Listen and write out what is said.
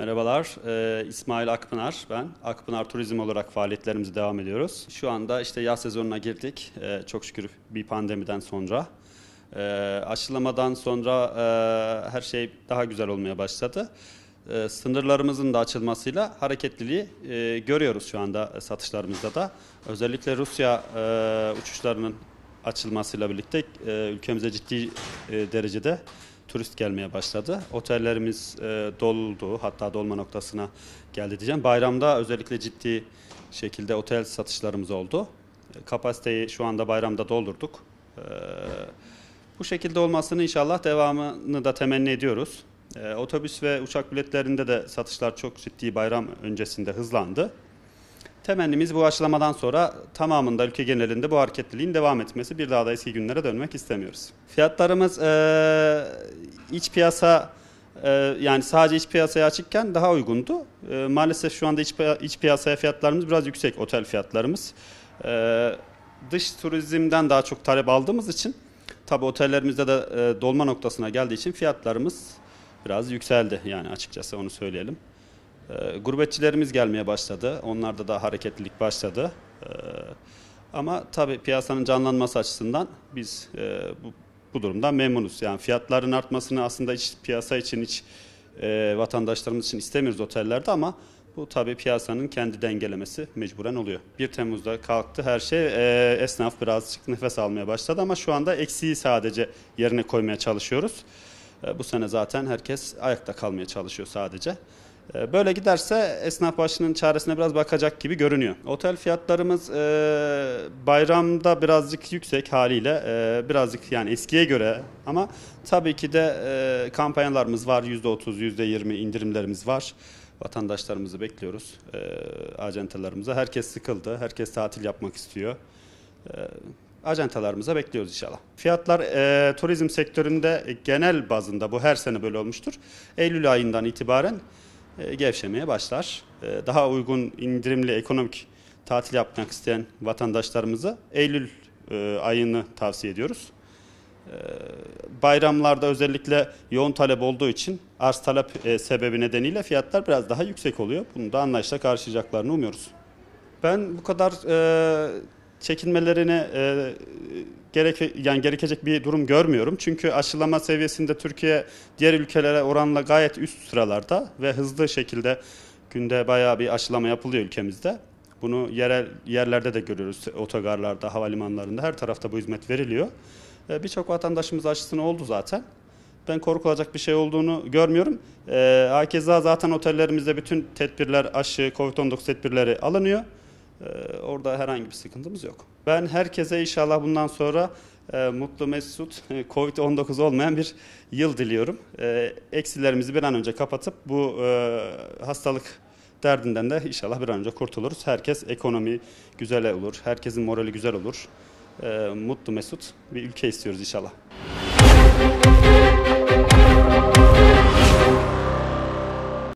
Merhabalar, e, İsmail Akpınar ben. Akpınar Turizm olarak faaliyetlerimizi devam ediyoruz. Şu anda işte yaz sezonuna girdik. E, çok şükür bir pandemiden sonra. E, aşılamadan sonra e, her şey daha güzel olmaya başladı. E, sınırlarımızın da açılmasıyla hareketliliği e, görüyoruz şu anda satışlarımızda da. Özellikle Rusya e, uçuşlarının açılmasıyla birlikte e, ülkemize ciddi e, derecede turist gelmeye başladı. Otellerimiz e, doldu hatta dolma noktasına geldi diyeceğim. Bayramda özellikle ciddi şekilde otel satışlarımız oldu. E, kapasiteyi şu anda bayramda doldurduk. E, bu şekilde olmasını inşallah devamını da temenni ediyoruz. E, otobüs ve uçak biletlerinde de satışlar çok ciddi bayram öncesinde hızlandı. Temennimiz bu açılamadan sonra tamamında ülke genelinde bu hareketliliğin devam etmesi. Bir daha da eski günlere dönmek istemiyoruz. Fiyatlarımız e, iç piyasa e, yani sadece iç piyasaya açıkken daha uygundu. E, maalesef şu anda iç, iç piyasaya fiyatlarımız biraz yüksek otel fiyatlarımız. E, dış turizmden daha çok talep aldığımız için tabi otellerimizde de e, dolma noktasına geldiği için fiyatlarımız biraz yükseldi yani açıkçası onu söyleyelim. Ee, gurbetçilerimiz gelmeye başladı. Onlarda da hareketlilik başladı. Ee, ama tabii piyasanın canlanması açısından biz e, bu, bu durumdan memnunuz. Yani fiyatların artmasını aslında hiç piyasa için hiç e, vatandaşlarımız için istemiyoruz otellerde ama bu tabii piyasanın kendi dengelemesi mecburen oluyor. 1 Temmuz'da kalktı her şey. E, esnaf birazcık nefes almaya başladı ama şu anda eksiği sadece yerine koymaya çalışıyoruz. E, bu sene zaten herkes ayakta kalmaya çalışıyor sadece. Ee, böyle giderse esnaf başının çaresine biraz bakacak gibi görünüyor. Otel fiyatlarımız e, bayramda birazcık yüksek haliyle e, birazcık yani eskiye göre ama tabii ki de e, kampanyalarımız var %30 %20 indirimlerimiz var. Vatandaşlarımızı bekliyoruz e, acentelerimize. Herkes sıkıldı, herkes tatil yapmak istiyor. E, ajantalarımıza bekliyoruz inşallah. Fiyatlar e, turizm sektöründe genel bazında bu her sene böyle olmuştur. Eylül ayından itibaren e, gevşemeye başlar. E, daha uygun indirimli ekonomik tatil yapmak isteyen vatandaşlarımıza Eylül e, ayını tavsiye ediyoruz. Bayramlarda özellikle yoğun talep olduğu için arz talep sebebi nedeniyle fiyatlar biraz daha yüksek oluyor. Bunu da anlayışla karşılayacaklarını umuyoruz. Ben bu kadar çekinmelerine gerek yani gerekecek bir durum görmüyorum. Çünkü aşılama seviyesinde Türkiye diğer ülkelere oranla gayet üst sıralarda ve hızlı şekilde günde bayağı bir aşılama yapılıyor ülkemizde. Bunu yerel yerlerde de görüyoruz. Otogarlarda, havalimanlarında her tarafta bu hizmet veriliyor. Ee, birçok vatandaşımız aşısını oldu zaten. Ben korkulacak bir şey olduğunu görmüyorum. Hakeza ee, zaten otellerimizde bütün tedbirler aşı, COVID-19 tedbirleri alınıyor. Ee, orada herhangi bir sıkıntımız yok. Ben herkese inşallah bundan sonra e, mutlu mesut e, Covid-19 olmayan bir yıl diliyorum. E, eksilerimizi bir an önce kapatıp bu hastalık derdinden de inşallah bir an önce kurtuluruz. Herkes ekonomi güzel olur, herkesin morali güzel olur. Mutlu mesut bir ülke istiyoruz inşallah.